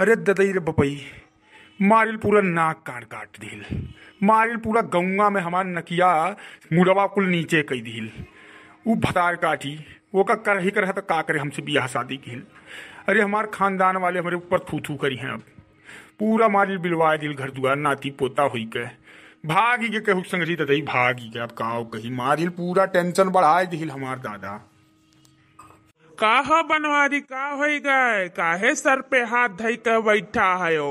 अरे ददई रे बपई मारिल पूरा नाक काट काट दिल मारिल पूरा गंगा में हमार नकिया मुड़वा कुल नीचे कई दिल ऊ भतार काटी वो का कर ही कर तो का करे हमसे ब्याह शादी किल अरे हमार खानदान वाले हमारे ऊपर थू थू करी हैं अब पूरा मारिल बिलवाए दिल घर दुआर नाती पोता हुई के भागी के कहू संगरी ददई भागी के अब का कही मारिल पूरा टेंशन बढ़ाए दिल हमार दादा काह बनवारी का हो गए काहे सर पे हाथ धई कर बैठा है ओ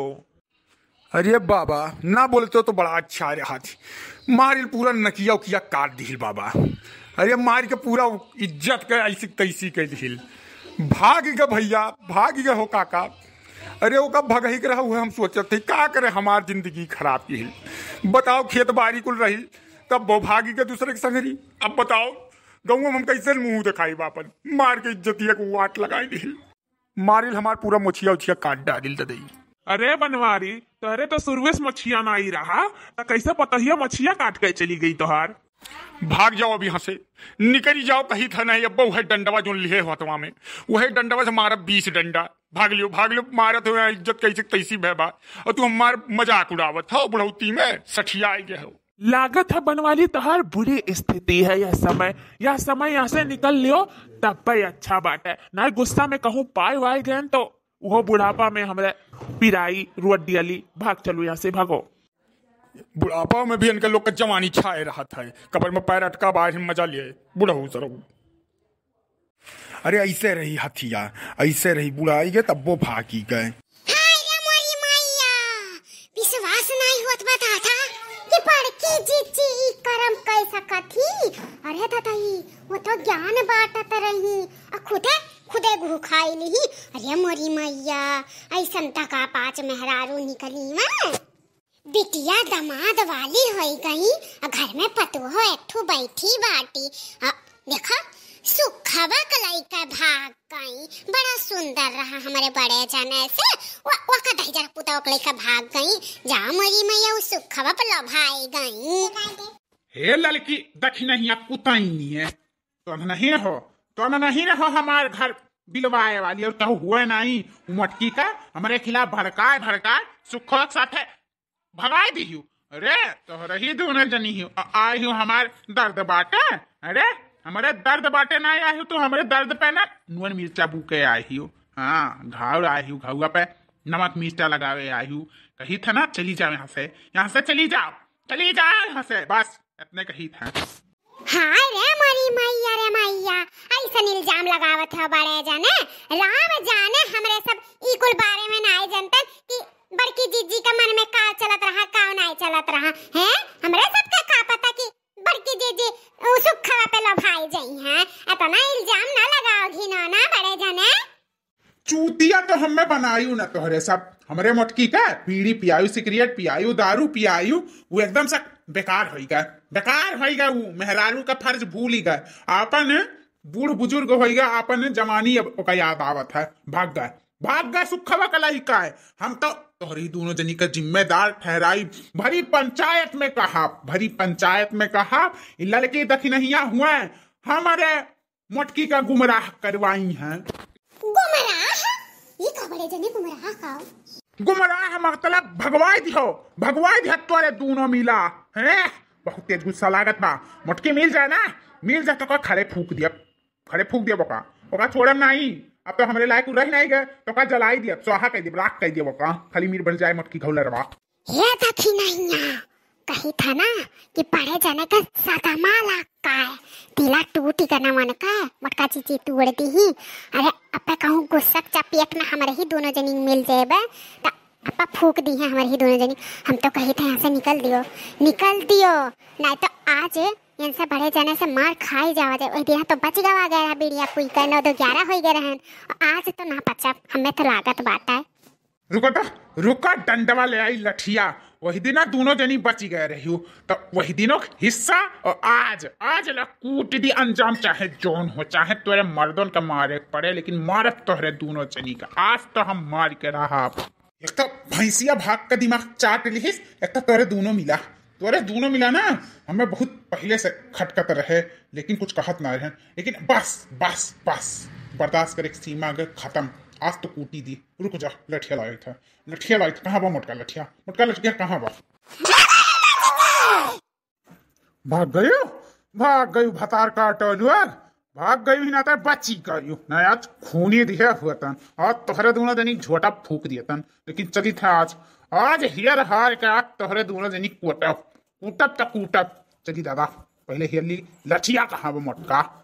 अरे बाबा ना बोलते हो तो, तो बड़ा अच्छा रहा थी मारिल पूरा नकिया उकिया काट दिल बाबा अरे मार के पूरा इज्जत के ऐसी तैसी के दिल भाग गए भैया भाग गए हो काका अरे वो कब भगही ही रहा हुआ हम सोचते थे क्या करे हमार जिंदगी खराब की बताओ खेत बारी कुल रही तब वो भागी के दूसरे के संगरी अब बताओ गऊ हम कैसे मुंह दिखाई बापन मार के इज्जतिया को वाट लगाई दी मारिल हमार पूरा मछिया उछिया काट डालिल दे अरे बनवारी तोहरे तो सुरवेश मछिया ना आई रहा तो कैसे ही मछिया काट के चली गई तोहार भाग जाओ अब यहाँ से निकल जाओ कही था नहीं अब वह डंडवा जो लिए हतवा में वह डंडवा से मारा बीस डंडा भाग लियो भाग लियो मारे तो इज्जत कैसे तैसी बहबा और तू हमार मजाक उड़ावत हो हाँ बुढ़ौती में सठिया आई गया हो लागत है बनवाली तो हर बुरी स्थिति है यह समय यह समय यहाँ से निकल लियो तब पर अच्छा बात है ना गुस्सा में कहूँ पाए वाए गए तो वो बुढ़ापा में हमारे पिराई रुअट डियली भाग चलो यहाँ से भागो बुढ़ापा में भी इनके लोग का जवानी छाए रहा था कबर में पैर अटका बाहर मजा लिए बुढ़ाऊ सर अरे ऐसे रही हथिया ऐसे रही बुढ़ाई गए तब वो भागी गए था ही ಆಟ ತಾಯಿ ಒತ್ತ ಜ್ಞಾನ ಬಾಟ ತರಲಿ ಆ खुदे खुदे गुरु खाई नहीं अरे मोरी मैया ऐसन तक पाँच मेहरारू निकली मैं बिटिया दमाद वाली हो गई घर में पतो हो एकठू बैठी बाटी देखा सुखवा कलाई का भाग गई बड़ा सुंदर रहा हमारे बड़े जाने से वो वो का कदई जरा पुता का भाग गई जा मोरी मैया उस सुखवा पर लभाई गई हे लड़की नहीं है तुम नहीं रहो तुम नहीं रहो हमारे घर बिलवाए वाली और तो हुए नहीं मटकी का हमारे खिलाफ भड़काए भड़काए सुखो साथ भगाए दी अरे तो रही दू ना जनी आई हूँ हमारे दर्द बाटे अरे हमारे दर्द बाटे ना आई हूँ तो हमारे दर्द पे ना नून मिर्चा भूके आई हूँ हाँ घाव आई हूँ घावा पे नमक मिर्चा लगावे आई हूँ कही था ना चली जाओ यहाँ से यहाँ से चली जाओ चली जाओ यहाँ से बस अपने कही था हाय रे मरी मैया रे मैया ऐसा इल्जाम लगावा था बड़े जाने राम जाने हमरे सब इकुल बारे में नाई जनते कि बड़की जीजी का मन में का चलत रहा का नाई चलत रहा हैं हमरे सब का का पता कि बड़की जीजी सुख खवा पे लो भाई जाई है इतना इल्जाम ना लगाओ घी ना ना बड़े जाने चूतिया तो हमें बनायू ना तोहरे सब हमरे मटकी का पीड़ी पियायू सिगरेट पियायू दारू पियायू वो एकदम से बेकार हो गए बेकार हो गए वो मेहरारू का फर्ज भूल ही गए अपन बूढ़ बुजुर्ग हो गए अपन जवानी का याद आवत है भाग गए भाग गए सुखवा कला ही का है हम तो तोहरी दोनों जनी का जिम्मेदार ठहराई भरी पंचायत में कहा भरी पंचायत में कहा लड़के दखिनहिया हुआ हमारे मटकी का गुमराह करवाई हैं गुमराह ये खबर है जनी गुमराह का गुमराह मतलब भगवाय दिहो भगवाय दिहत तोरे दोनों मिला है बहुत तेज गुस्सा लागत बा मटकी मिल जाए ना मिल जाए तो का खड़े फूक दिया खड़े फूक दिया बका ओका छोड़म नहीं अब तो हमारे लायक रह नहीं गए तो का जलाई दिया स्वाहा कह दिया राख कह दिया बका खाली मीर बन जाए मटकी घौलरवा हे देखी नहीं ना कही था ना कि की पाड्या जाण्याचा साधा माला काय तिला तू ठिकाणा मान काय मटकाची ची तू दी ही अरे अपा कहूँ गुस्सा चापी अपना हमारे ही दोनों जनी मिल जाए तो अपा फूक दी है हमारे ही दोनों जनी हम तो कही थे यहाँ से निकल दियो निकल दियो ना तो आज यहाँ से बड़े जाने से मार खाई जावा जाए वही दिया तो बच गवा गया बीड़िया कोई कहना तो ग्यारह हो गए रहन आज तो ना पचा हमें तो लागत बात है रुको तो रुको डंडवा ले आई लठिया वही दिन दोनों जनी बची गए रही तो वही दिनों हिस्सा और आज आज ला कूट दी अंजाम चाहे जोन हो चाहे तोरे मर्दों का मारे पड़े लेकिन मारत तो तोहरे दोनों जनी का आज तो हम मार के रहा आप एक तो भैंसिया भाग का दिमाग चाट ली एक तो तोरे दोनों मिला तोरे दोनों मिला ना हमें बहुत पहले से खटकत रहे लेकिन कुछ कहत ना रहे लेकिन बस बस बस बर्दाश्त कर एक सीमा गए खत्म आज तो कूटी दी रुक जा लठिया लाया था लठिया लाया था कहाँ बा मोटका लठिया मोटका लठिया कहाँ बा भाग गयो भाग गयो भतार का टनुअर भाग गयो ही ना था तो बची करियो ना आज खूनी दिया हुआ तन आज तोहरे दोनों दिन झोटा फूक दिया तन लेकिन चली था आज आज हियर हार के आज तोहरे दोनों दिन कुटब कूटब तक कूटब चली दादा पहले हियर ली लठिया कहाँ बा मोटका